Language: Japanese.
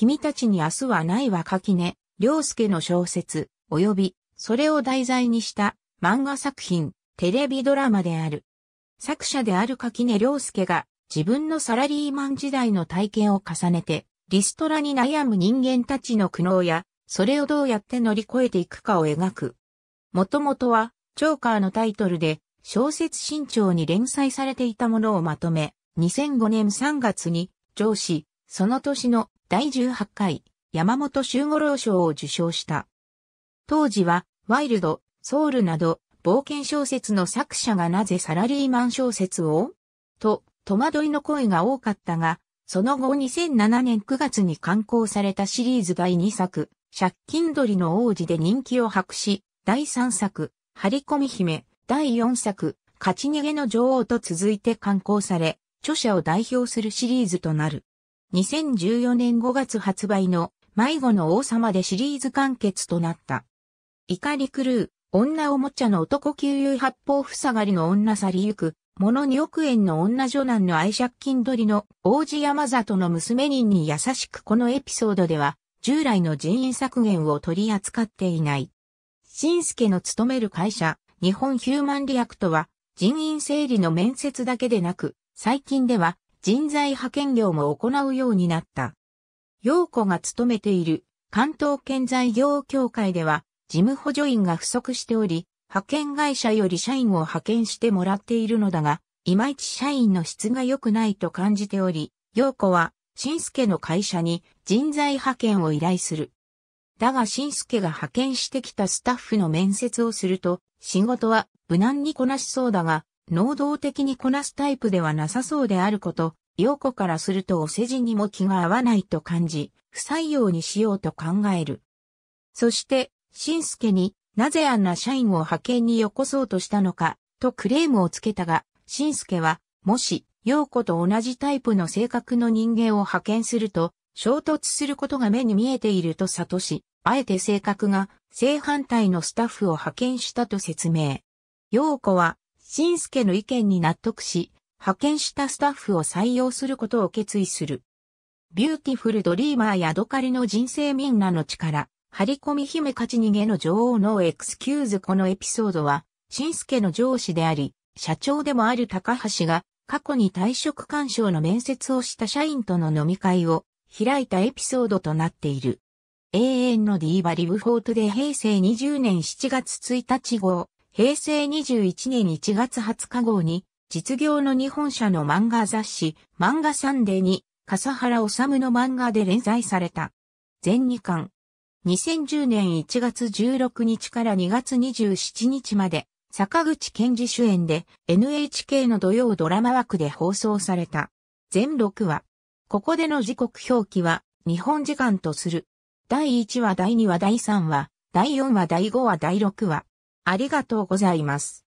君たちに明日はないは垣根、良介の小説、及び、それを題材にした漫画作品、テレビドラマである。作者である垣根良介が自分のサラリーマン時代の体験を重ねて、リストラに悩む人間たちの苦悩や、それをどうやって乗り越えていくかを描く。もともとは、チョーカーのタイトルで、小説新潮に連載されていたものをまとめ、2005年3月に、上司、その年の第18回山本周五郎賞を受賞した。当時は、ワイルド、ソウルなど、冒険小説の作者がなぜサラリーマン小説をと、戸惑いの声が多かったが、その後2007年9月に刊行されたシリーズ第2作、借金取りの王子で人気を博し、第3作、張り込み姫、第4作、勝ち逃げの女王と続いて刊行され、著者を代表するシリーズとなる。2014年5月発売の迷子の王様でシリーズ完結となった。怒り狂う、女おもちゃの男給油八方塞がりの女去りゆく、物2億円の女女男の愛借金取りの王子山里の娘人に優しくこのエピソードでは、従来の人員削減を取り扱っていない。新助の勤める会社、日本ヒューマンリアクトは、人員整理の面接だけでなく、最近では人材派遣業も行うようになった。陽子が勤めている関東建材業協会では事務補助員が不足しており、派遣会社より社員を派遣してもらっているのだが、いまいち社員の質が良くないと感じており、陽子は、新助の会社に人材派遣を依頼する。だが新助が派遣してきたスタッフの面接をすると、仕事は無難にこなしそうだが、能動的にこなすタイプではなさそうであること、陽子からするとお世辞にも気が合わないと感じ、不採用にしようと考える。そして、新助になぜあんな社員を派遣によこそうとしたのか、とクレームをつけたが、新助は、もし、陽子と同じタイプの性格の人間を派遣すると、衝突することが目に見えていると悟し、あえて性格が正反対のスタッフを派遣したと説明。陽子は新助の意見に納得し、派遣したスタッフを採用することを決意する。ビューティフルドリーマーやドカリの人生みんなの力、張り込み姫勝ち逃げの女王のエクスキューズこのエピソードは、新助の上司であり、社長でもある高橋が、過去に退職干渉の面接をした社員との飲み会を開いたエピソードとなっている。永遠のディーバリブフォートで平成20年7月1日号、平成21年1月20日号に、実業の日本社の漫画雑誌、漫画サンデーに、笠原治の漫画で連載された。全2巻。2010年1月16日から2月27日まで、坂口健二主演で NHK の土曜ドラマ枠で放送された。全6話。ここでの時刻表記は日本時間とする。第1話、第2話、第3話、第4話、第5話、第6話。ありがとうございます。